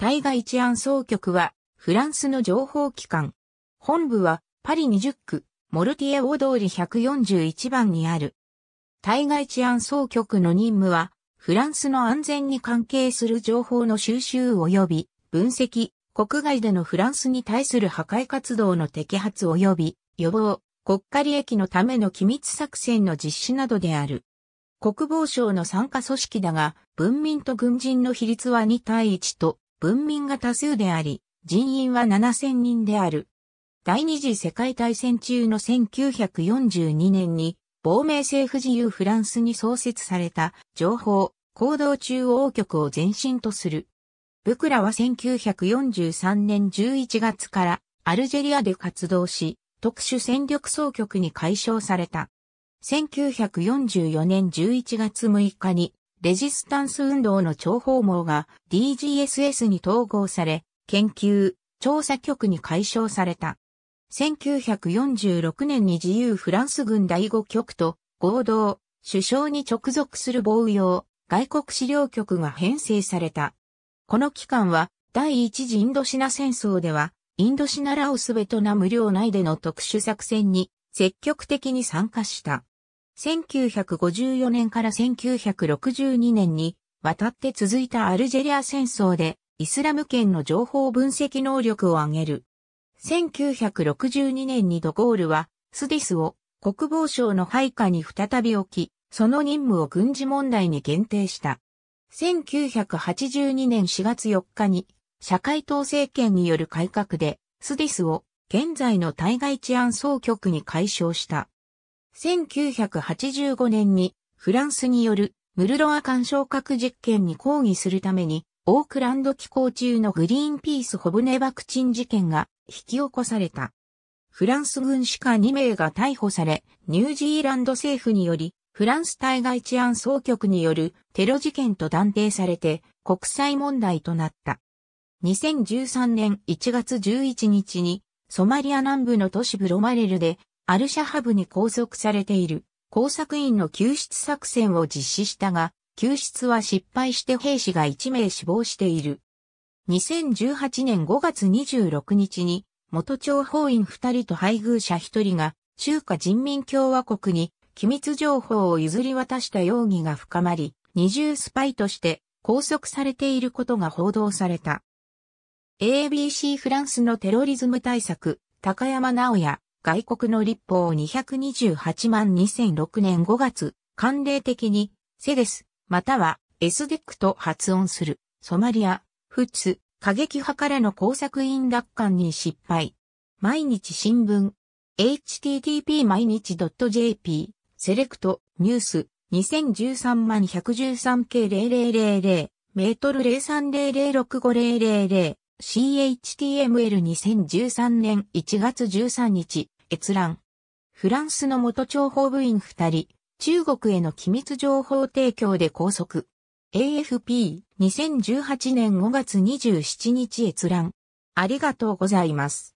対外治安総局は、フランスの情報機関。本部は、パリ20区、モルティエ大通り141番にある。対外治安総局の任務は、フランスの安全に関係する情報の収集及び分析、国外でのフランスに対する破壊活動の摘発及び予防、国家利益のための機密作戦の実施などである。国防省の参加組織だが、文民と軍人の比率は2対1と文民が多数であり、人員は7000人である。第二次世界大戦中の1942年に、亡命政府自由フランスに創設された情報、行動中央局を前身とする。ブクラは1943年11月からアルジェリアで活動し、特殊戦力総局に解消された。1944年11月6日にレジスタンス運動の諜報網が DGSS に統合され、研究、調査局に解消された。1946年に自由フランス軍第5局と合同、首相に直属する防衛用、外国資料局が編成された。この期間は、第一次インドシナ戦争では、インドシナラオスベトナム領内での特殊作戦に積極的に参加した。1954年から1962年に渡って続いたアルジェリア戦争でイスラム圏の情報分析能力を上げる。1962年にドゴールはスディスを国防省の配下に再び置き、その任務を軍事問題に限定した。1982年4月4日に社会党政権による改革でスディスを現在の対外治安総局に解消した。1985年にフランスによるムルロア干渉核実験に抗議するためにオークランド寄港中のグリーンピースホブネワクチン事件が引き起こされた。フランス軍士下2名が逮捕され、ニュージーランド政府により、フランス対外治安総局によるテロ事件と断定されて国際問題となった。2013年1月11日にソマリア南部の都市ブロマレルでアルシャハブに拘束されている工作員の救出作戦を実施したが、救出は失敗して兵士が1名死亡している。2018年5月26日に、元諜報員2人と配偶者1人が、中華人民共和国に機密情報を譲り渡した容疑が深まり、二重スパイとして拘束されていることが報道された。ABC フランスのテロリズム対策、高山直也、外国の立法228万2006年5月、慣例的に、セデス、またはエスデックと発音する、ソマリア、フツ、過激派からの工作員奪還に失敗。毎日新聞、http 毎日 .jp、セレクト、ニュース、2013万113系0000、メートル030065000、CHTML2013 年1月13日、閲覧。フランスの元諜報部員2人、中国への機密情報提供で拘束。AFP2018 年5月27日閲覧。ありがとうございます。